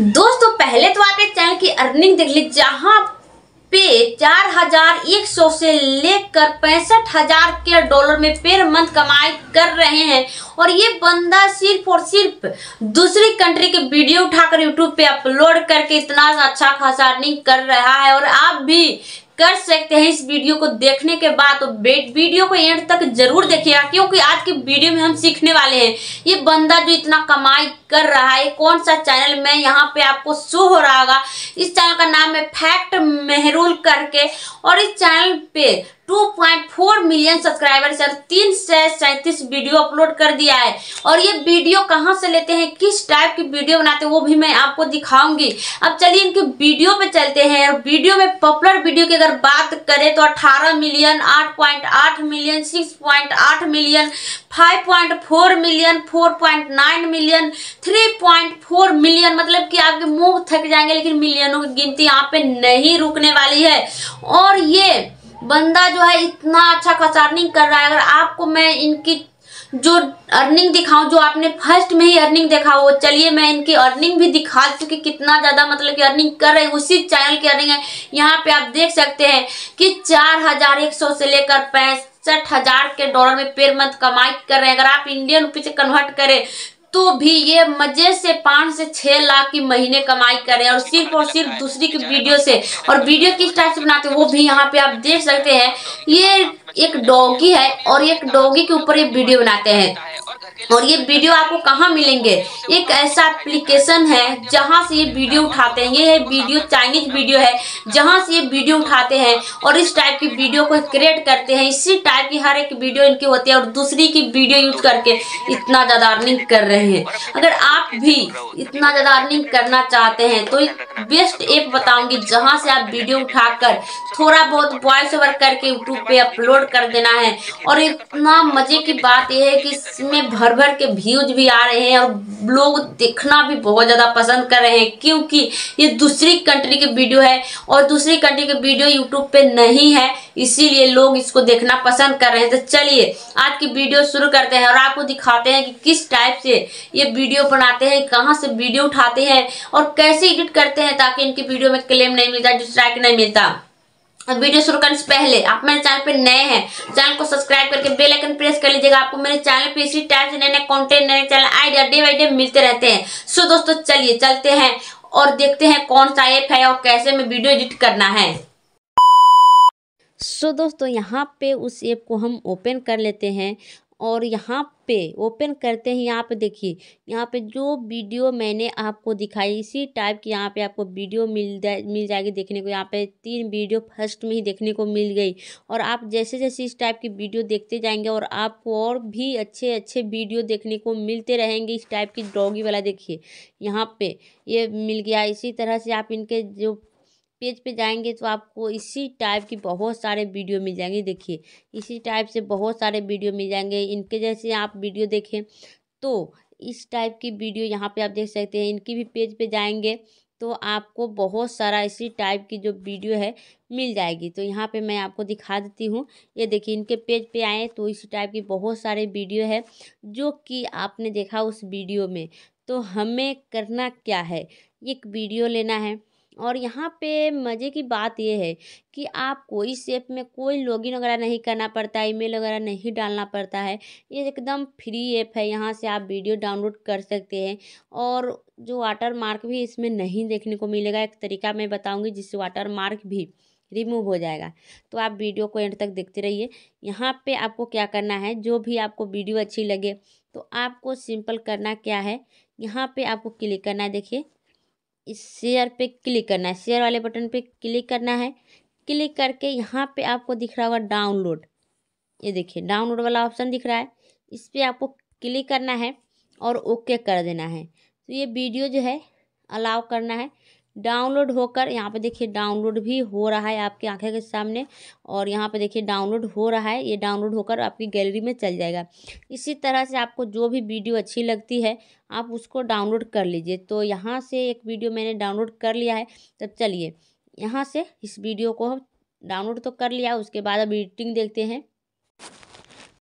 दोस्तों पहले तो आप एक चैनल की अर्निंग देख ली जहां पे चार हजार एक सौ से लेकर पैंसठ हजार के डॉलर में पेर मंथ कमाई कर रहे हैं और ये बंदा सिर्फ और सिर्फ दूसरी कंट्री के वीडियो उठाकर यूट्यूब पे अपलोड करके इतना अच्छा खासा अर्निंग कर रहा है और आप भी कर सकते हैं इस वीडियो को देखने के बाद तो वीडियो को एंड तक जरूर देखिएगा क्योंकि आज की वीडियो में हम सीखने वाले हैं ये बंदा जो इतना कमाई कर रहा है कौन सा चैनल में यहाँ पे आपको शो हो रहा होगा इस चैनल का नाम है फैक्ट मेहरूल करके और इस चैनल पे 2.4 मिलियन सब्सक्राइबर सर तीन से सैंतीस वीडियो अपलोड कर दिया है और ये वीडियो कहाँ से लेते हैं किस टाइप की वीडियो बनाते हैं वो भी मैं आपको दिखाऊंगी अब चलिए इनके वीडियो पे चलते हैं और वीडियो में पॉपुलर वीडियो की अगर बात करें तो 18 million 8.8 million 6.8 million 5.4 million 4.9 million 3.4 million मतलब कि आपके मुंह थक जाएंगे लेकिन मिलियनों की गिनती यहाँ पे नहीं रुकने वाली है और ये बंदा जो है इतना अच्छा खासा अर्निंग कर रहा है अगर आपको मैं इनकी जो अर्निंग दिखाऊं जो आपने फर्स्ट में ही अर्निंग देखा वो चलिए मैं इनकी अर्निंग भी दिखा चुकी कितना ज्यादा मतलब कि अर्निंग कर रही उसी चैनल की अर्निंग है यहाँ पे आप देख सकते हैं कि चार हजार एक सौ से लेकर पैंसठ हजार के डॉलर में पेर मंथ कमाई कर रहे हैं अगर आप इंडियन रुपये से कन्वर्ट करें तो भी ये मजे से पांच से छह लाख की महीने कमाई करे और सिर्फ और सिर्फ दूसरी की वीडियो से और वीडियो किस टाइप से बनाते वो भी यहाँ पे आप देख सकते हैं ये एक डॉगी है और एक डॉगी के ऊपर ये वीडियो बनाते हैं और ये वीडियो आपको कहाँ मिलेंगे एक ऐसा एप्लीकेशन है जहाँ से ये वीडियो उठाते हैं ये है वीडियो चाइनीज वीडियो है जहाँ से ये वीडियो उठाते हैं और इस टाइप की वीडियो को क्रिएट करते हैं इसी टाइप की हर एक वीडियो इनकी होती है और दूसरी की वीडियो यूज करके इतना ज़्यादा अर्निंग कर रहे हैं अगर आप भी इतना ज़्यादा अर्निंग करना चाहते हैं तो एक बेस्ट ऐप बताऊंगी जहाँ से आप वीडियो उठाकर थोड़ा बहुत वॉइस ओवर करके यूट्यूब पे अपलोड कर देना है और इतना मज़े की बात यह है कि इसमें भर भर भर के व्यूज भी आ रहे हैं और लोग देखना भी बहुत ज़्यादा पसंद कर रहे हैं क्योंकि ये दूसरी कंट्री की वीडियो है और दूसरी कंट्री की वीडियो यूट्यूब पे नहीं है इसीलिए लोग इसको देखना पसंद कर रहे हैं तो चलिए आज की वीडियो शुरू करते हैं और आपको दिखाते हैं कि किस टाइप से ये वीडियो बनाते हैं कहाँ से वीडियो उठाते हैं और कैसे एडिट करते हैं ताकि इनकी वीडियो में क्लेम नहीं मिलता डिस्ट्राइक नहीं मिलता वीडियो शुरू करने से पहले आप मेरे चैनल पर नए हैं चैनल को सब्सक्राइब करके बेल आइकन प्रेस कर लीजिएगा आपको मेरे चैनल पे इसी टाइम से नए नए कंटेंट नए channel idea day by day मिलते रहते हैं सो दोस्तों चलिए चलते हैं और देखते हैं कौन सा ऐप है और कैसे में वीडियो एडिट करना है सो so, दोस्तों यहाँ पे उस ऐप को हम ओपन कर लेते हैं और यहाँ पे ओपन करते हैं यहाँ पे देखिए यहाँ पे जो वीडियो मैंने आपको दिखाई इसी टाइप की यहाँ पे आपको वीडियो मिल जाए मिल जाएगी देखने को यहाँ पे तीन वीडियो फर्स्ट में ही देखने को मिल गई और आप जैसे जैसे इस टाइप की वीडियो देखते जाएंगे और आपको और भी अच्छे अच्छे वीडियो देखने को मिलते रहेंगे इस टाइप की डॉगी वाला देखिए यहाँ पे ये मिल गया इसी तरह से आप इनके जो पेज पे जाएंगे तो आपको इसी टाइप की बहुत सारे वीडियो मिल जाएंगे देखिए इसी टाइप से बहुत सारे वीडियो मिल जाएंगे इनके जैसे आप वीडियो देखें तो इस टाइप की वीडियो यहाँ पे आप देख सकते हैं इनकी भी पेज पे जाएंगे तो आपको बहुत सारा इसी टाइप की जो वीडियो है मिल जाएगी तो यहाँ पे मैं आपको दिखा देती हूँ ये देखिए इनके पेज पे आए तो इसी टाइप की बहुत सारे वीडियो है जो कि आपने देखा उस वीडियो में तो हमें करना क्या है एक वीडियो लेना है और यहाँ पे मज़े की बात यह है कि आपको इस सेप में कोई लॉगिन वगैरह नहीं करना पड़ता है ईमेल वगैरह नहीं डालना पड़ता है ये एकदम फ्री ऐप है यहाँ से आप वीडियो डाउनलोड कर सकते हैं और जो वाटर मार्क भी इसमें नहीं देखने को मिलेगा एक तरीका मैं बताऊँगी जिससे वाटर मार्क भी रिमूव हो जाएगा तो आप वीडियो को एंड तक देखते रहिए यहाँ पे आपको क्या करना है जो भी आपको वीडियो अच्छी लगे तो आपको सिंपल करना क्या है यहाँ पे आपको क्लिक करना है देखिए इस शेयर पे क्लिक करना है शेयर वाले बटन पे क्लिक करना है क्लिक करके यहाँ पे आपको दिख रहा होगा डाउनलोड ये देखिए डाउनलोड वाला ऑप्शन दिख रहा है इस पर आपको क्लिक करना है और ओके कर देना है तो ये वीडियो जो है अलाउ करना है डाउनलोड होकर यहाँ पे देखिए डाउनलोड भी हो रहा है आपकी आंखें के सामने और यहाँ पे देखिए डाउनलोड हो रहा है ये डाउनलोड होकर आपकी गैलरी में चल जाएगा इसी तरह से आपको जो भी वीडियो अच्छी लगती है आप उसको डाउनलोड कर लीजिए तो यहाँ से एक वीडियो मैंने डाउनलोड कर लिया है तब तो चलिए यहाँ से इस वीडियो को डाउनलोड तो कर लिया उसके बाद अब एडिटिंग देखते हैं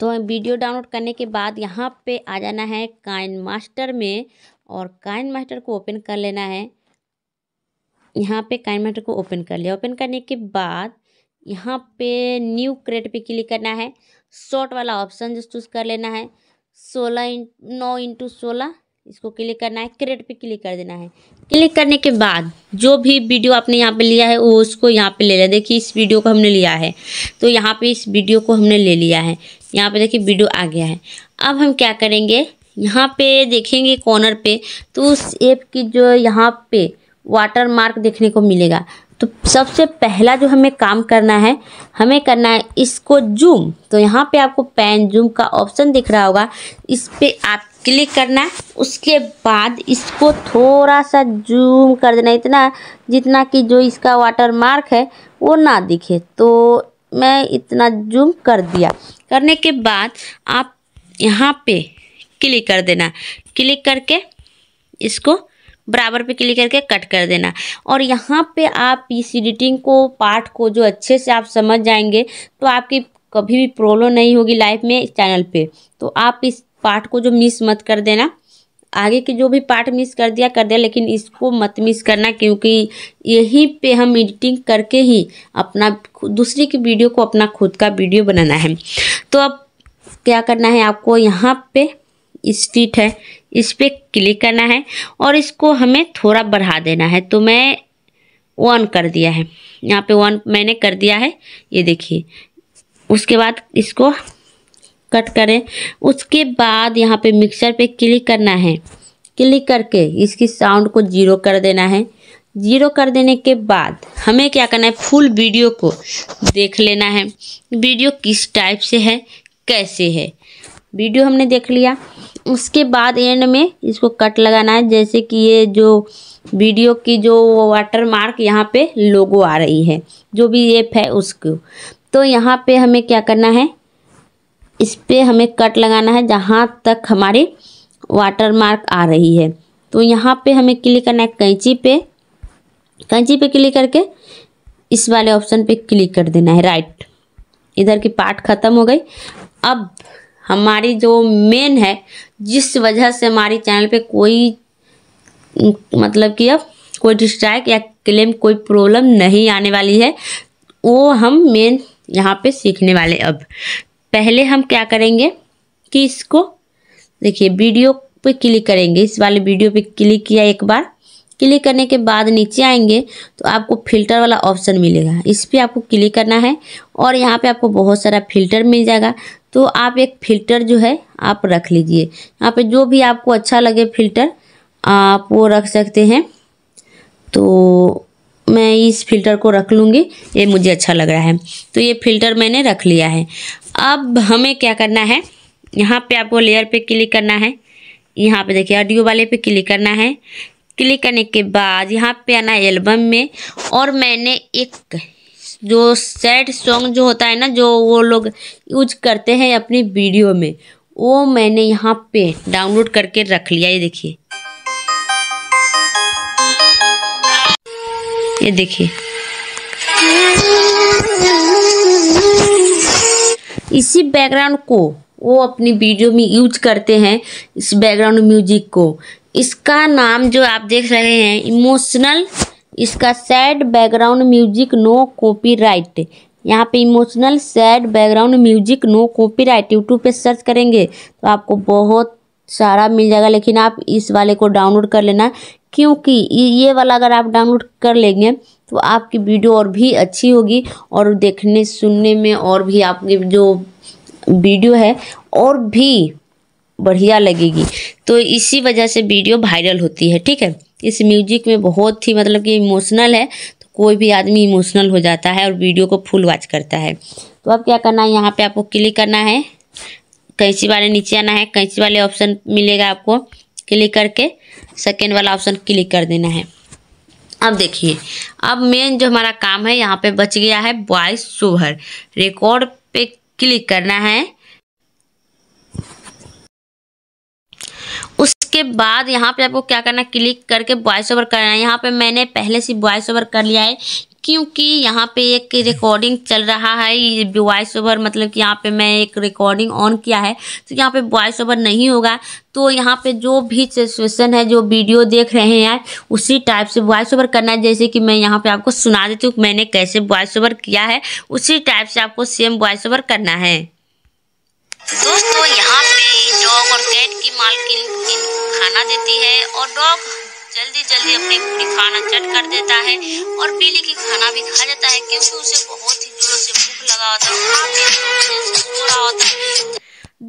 तो वीडियो डाउनलोड करने के बाद यहाँ पे आ जाना है काइन मास्टर में और काइन मास्टर को ओपन कर लेना है यहाँ पे काइनमेटर को ओपन कर लिया ओपन करने के बाद यहाँ पे न्यू क्रेट पे क्लिक करना है शॉर्ट वाला ऑप्शन जो चूज़ कर लेना है सोलह इं नौ इंटू सोलह इसको क्लिक करना है क्रेट पे क्लिक कर देना है क्लिक करने के बाद जो भी वीडियो आपने यहाँ पे लिया है वो उसको यहाँ पे ले लिया देखिए इस वीडियो को हमने लिया है तो यहाँ पे इस वीडियो को हमने ले लिया है यहाँ पे देखिए वीडियो आ गया है अब हम क्या करेंगे यहाँ पे देखेंगे कॉर्नर पे तो उस ऐप की जो यहाँ पे वाटर मार्क देखने को मिलेगा तो सबसे पहला जो हमें काम करना है हमें करना है इसको जूम तो यहाँ पे आपको पैन जूम का ऑप्शन दिख रहा होगा इस पर आप क्लिक करना है उसके बाद इसको थोड़ा सा जूम कर देना इतना जितना कि जो इसका वाटर मार्क है वो ना दिखे तो मैं इतना जूम कर दिया करने के बाद आप यहाँ पे क्लिक कर देना क्लिक करके इसको बराबर पे क्लिक करके कट कर देना और यहाँ पे आप इस एडिटिंग को पार्ट को जो अच्छे से आप समझ जाएंगे तो आपकी कभी भी प्रॉब्लम नहीं होगी लाइफ में चैनल पे तो आप इस पार्ट को जो मिस मत कर देना आगे के जो भी पार्ट मिस कर दिया कर दिया लेकिन इसको मत मिस करना क्योंकि यहीं पे हम एडिटिंग करके ही अपना दूसरी की वीडियो को अपना खुद का वीडियो बनाना है तो अब क्या करना है आपको यहाँ पे स्ट्रीट है इस पर क्लिक करना है और इसको हमें थोड़ा बढ़ा देना है तो मैं ऑन कर दिया है यहाँ पे ऑन मैंने कर दिया है ये देखिए उसके बाद इसको कट करें उसके बाद यहाँ पे मिक्सर पे क्लिक करना है क्लिक करके इसकी साउंड को जीरो कर देना है जीरो कर देने के बाद हमें क्या करना है फुल वीडियो को देख लेना है वीडियो किस टाइप से है कैसे है वीडियो हमने देख लिया उसके बाद एंड में इसको कट लगाना है जैसे कि ये जो वीडियो की जो वाटर मार्क यहाँ पे लोगो आ रही है जो भी एप है उसको तो यहाँ पे हमें क्या करना है इस पर हमें कट लगाना है जहाँ तक हमारी वाटर मार्क आ रही है तो यहाँ पे हमें क्लिक करना है कैंची पे कैंची पे क्लिक करके इस वाले ऑप्शन पे क्लिक कर देना है राइट इधर की पार्ट ख़त्म हो गई अब हमारी जो मेन है जिस वजह से हमारे चैनल पे कोई मतलब कि अब कोई डिस्ट्रैक या क्लेम कोई प्रॉब्लम नहीं आने वाली है वो हम मेन यहाँ पे सीखने वाले अब पहले हम क्या करेंगे कि इसको देखिए वीडियो पे क्लिक करेंगे इस वाले वीडियो पे क्लिक किया एक बार क्लिक करने के बाद नीचे आएंगे तो आपको फिल्टर वाला ऑप्शन मिलेगा इस पर आपको क्लिक करना है और यहाँ पे आपको बहुत सारा फिल्टर मिल जाएगा तो आप एक फ़िल्टर जो है आप रख लीजिए यहाँ पे जो भी आपको अच्छा लगे फ़िल्टर आप वो रख सकते हैं तो मैं इस फ़िल्टर को रख लूँगी ये मुझे अच्छा लग रहा है तो ये फ़िल्टर मैंने रख लिया है अब हमें क्या करना है यहाँ पे आपको लेयर पे क्लिक करना है यहाँ पे देखिए ऑडियो वाले पे क्लिक करना है क्लिक करने के बाद यहाँ पे आना एल्बम में और मैंने एक जो सैड सॉन्ग जो होता है ना जो वो लोग यूज करते हैं अपनी वीडियो में वो मैंने यहाँ पे डाउनलोड करके रख लिया ये देखिए ये देखिए इसी बैकग्राउंड को वो अपनी वीडियो में यूज करते हैं इस बैकग्राउंड म्यूजिक को इसका नाम जो आप देख रहे हैं इमोशनल इसका sad background music no copyright यहाँ पे emotional sad background music no copyright YouTube पे सर्च करेंगे तो आपको बहुत सारा मिल जाएगा लेकिन आप इस वाले को डाउनलोड कर लेना क्योंकि ये वाला अगर आप डाउनलोड कर लेंगे तो आपकी वीडियो और भी अच्छी होगी और देखने सुनने में और भी आपकी जो वीडियो है और भी बढ़िया लगेगी तो इसी वजह से वीडियो वायरल होती है ठीक है इस म्यूजिक में बहुत ही मतलब कि इमोशनल है तो कोई भी आदमी इमोशनल हो जाता है और वीडियो को फुल वॉच करता है तो अब क्या करना है यहाँ पे आपको क्लिक करना है कैंची वाले नीचे आना है कैंची वाले ऑप्शन मिलेगा आपको क्लिक करके सेकेंड वाला ऑप्शन क्लिक कर देना है अब देखिए अब मेन जो हमारा काम है यहाँ पे बच गया है वॉइस सुभर रिकॉर्ड पे क्लिक करना है उस इसके बाद यहाँ पे आपको क्या करना क्लिक करके वॉइस ओवर करना है यहाँ पे मैंने पहले से वॉइस ओवर कर लिया है क्योंकि यहाँ पे एक रिकॉर्डिंग चल रहा है वॉइस ओवर मतलब कि यहाँ पे मैं एक रिकॉर्डिंग ऑन किया है तो यहाँ पे वॉइस ओवर नहीं होगा तो यहाँ पे जो भी सिचुएशन है जो वीडियो देख रहे हैं उसी टाइप से वॉइस ओवर करना है जैसे कि मैं यहाँ पे आपको सुना देती हूँ मैंने कैसे वॉइस ओवर किया है उसी टाइप से आपको सेम वॉइस ओवर करना है दोस्तों यहाँ पे डॉग और कैट की मालकिन इनको खाना देती है और डॉग जल्दी जल्दी अपने पूरी खाना चट कर देता है और बिल्ली की खाना भी खा जाता है क्योंकि उसे बहुत ही जोर से भूख लगा होता है सो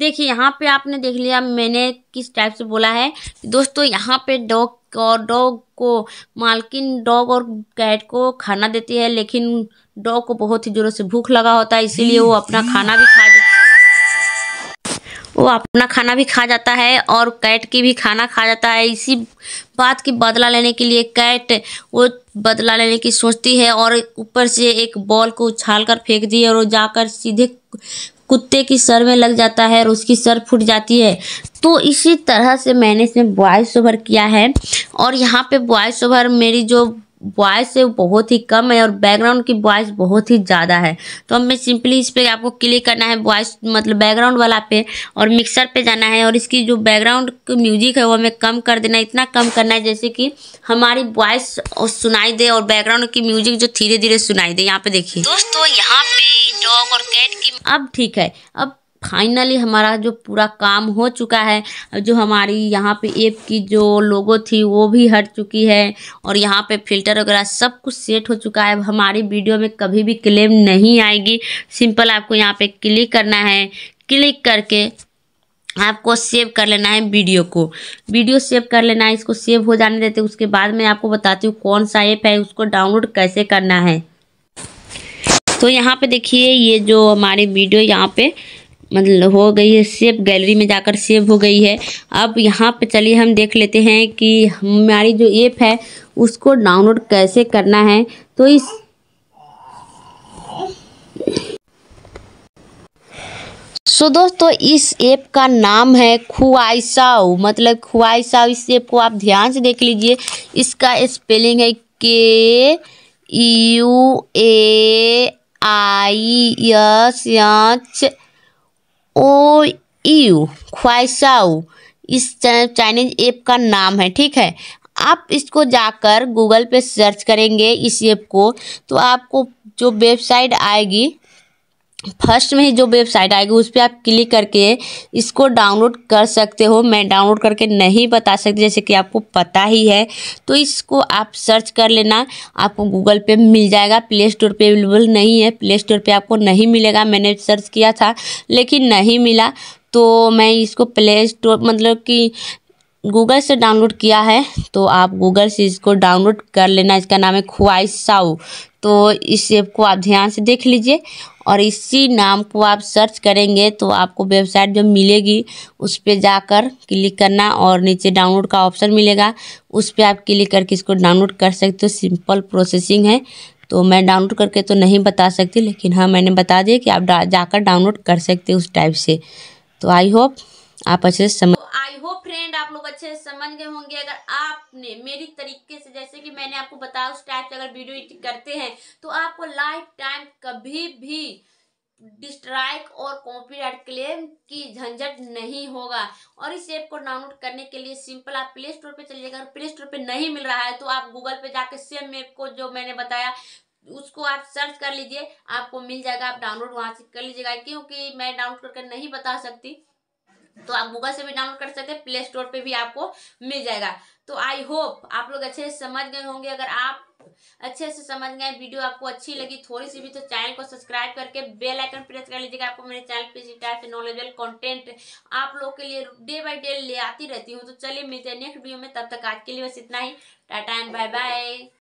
देखिए यहाँ पे आपने देख लिया मैंने किस टाइप से बोला है दोस्तों यहाँ पे डॉग और डॉग को मालकिन डॉग और कैट को खाना देती है लेकिन डॉग को बहुत ही जोरों से भूख लगा होता है इसीलिए वो अपना खाना भी खा देता वो अपना खाना भी खा जाता है और कैट की भी खाना खा जाता है इसी बात की बदला लेने के लिए कैट वो बदला लेने की सोचती है और ऊपर से एक बॉल को उछाल कर फेंक दी है और वो जाकर सीधे कुत्ते की सर में लग जाता है और उसकी सर फूट जाती है तो इसी तरह से मैंने इसमें बॉयस ओवर किया है और यहाँ पे बॉयस ओवर मेरी जो वॉइस है बहुत ही कम है और बैकग्राउंड की वॉइस बहुत ही ज़्यादा है तो हमें सिंपली इस पर आपको क्लिक करना है वॉइस मतलब बैकग्राउंड वाला पे और मिक्सर पे जाना है और इसकी जो बैकग्राउंड म्यूजिक है वो हमें कम कर देना है इतना कम करना है जैसे कि हमारी वॉइस सुनाई दे और बैकग्राउंड की म्यूजिक जो धीरे धीरे सुनाई दे यहाँ पे देखिए दोस्तों यहाँ पे डॉग और कैट की अब ठीक है अब फाइनली हमारा जो पूरा काम हो चुका है जो हमारी यहाँ पे ऐप की जो लोगो थी वो भी हट चुकी है और यहाँ पे फिल्टर वगैरह सब कुछ सेट हो चुका है हमारी वीडियो में कभी भी क्लेम नहीं आएगी सिंपल आपको यहाँ पे क्लिक करना है क्लिक करके आपको सेव कर लेना है वीडियो को वीडियो सेव कर लेना है इसको सेव हो जाने देते उसके बाद मैं आपको बताती हूँ कौन सा ऐप है उसको डाउनलोड कैसे करना है तो यहाँ पे देखिए ये जो हमारी वीडियो यहाँ पे मतलब हो गई है सेव गैलरी में जाकर सेव हो गई है अब यहाँ पे चलिए हम देख लेते हैं कि हमारी जो ऐप है उसको डाउनलोड कैसे करना है तो इस सो so, दोस्तों इस ऐप का नाम है खुआसाओ मतलब खुआसाओ इस ऐप को आप ध्यान से देख लीजिए इसका स्पेलिंग है K U A I S H O U Kuaishou इस चाइनीज ऐप का नाम है ठीक है आप इसको जाकर गूगल पे सर्च करेंगे इस ऐप को तो आपको जो वेबसाइट आएगी फर्स्ट में ही जो वेबसाइट आएगी उस पर आप क्लिक करके इसको डाउनलोड कर सकते हो मैं डाउनलोड करके नहीं बता सकती जैसे कि आपको पता ही है तो इसको आप सर्च कर लेना आपको गूगल पे मिल जाएगा प्ले स्टोर पर अवेलेबल नहीं है प्ले स्टोर पर आपको नहीं मिलेगा मैंने सर्च किया था लेकिन नहीं मिला तो मैं इसको प्ले स्टोर मतलब कि गूगल से डाउनलोड किया है तो आप गूगल से इसको डाउनलोड कर लेना इसका नाम है ख्वाइश साउ तो इस ऐप को आप ध्यान से देख लीजिए और इसी नाम को आप सर्च करेंगे तो आपको वेबसाइट जो मिलेगी उस पर जाकर क्लिक करना और नीचे डाउनलोड का ऑप्शन मिलेगा उस पर आप क्लिक करके इसको डाउनलोड कर सकते हो सिंपल प्रोसेसिंग है तो मैं डाउनलोड करके तो नहीं बता सकती लेकिन हाँ मैंने बता दिया कि आप जाकर डाउनलोड कर सकते हो उस टाइप से तो आई होप आप अच्छे से समझ लोग अच्छे से समझ गए होंगे अगर आपने मेरी तरीके से जैसे कि मैंने आपको बताया उस टाइप से अगर वीडियो करते हैं तो आपको लाइफ टाइम कभी भी डिस्ट्राइक और कॉपीराइट क्लेम की झंझट नहीं होगा और इस ऐप को डाउनलोड करने के लिए सिंपल आप प्ले स्टोर पे चलिएगा और प्ले स्टोर पर नहीं मिल रहा है तो आप गूगल पे जाकर सेम ऐप को जो मैंने बताया उसको आप सर्च कर लीजिए आपको मिल जाएगा आप डाउनलोड वहाँ से कर लीजिएगा क्योंकि मैं डाउनलोड करके नहीं बता सकती तो आप गूगल से भी डाउनलोड कर सकते हैं प्ले स्टोर पे भी आपको मिल जाएगा तो आई होप आप लोग अच्छे से समझ गए होंगे अगर आप अच्छे से समझ गए वीडियो आपको अच्छी लगी थोड़ी सी भी तो चैनल को सब्सक्राइब करके बेल आइकन प्रेस कर लीजिएगा आपको मेरे चैनल पे इसी टाइप से कंटेंट आप लोग के लिए डे बाय डे ले आती रहती हूँ तो चलिए मिलते हैं नेक्स्ट वीडियो में तब तक आज के लिए बस इतना ही टाटा एंड बाय बाय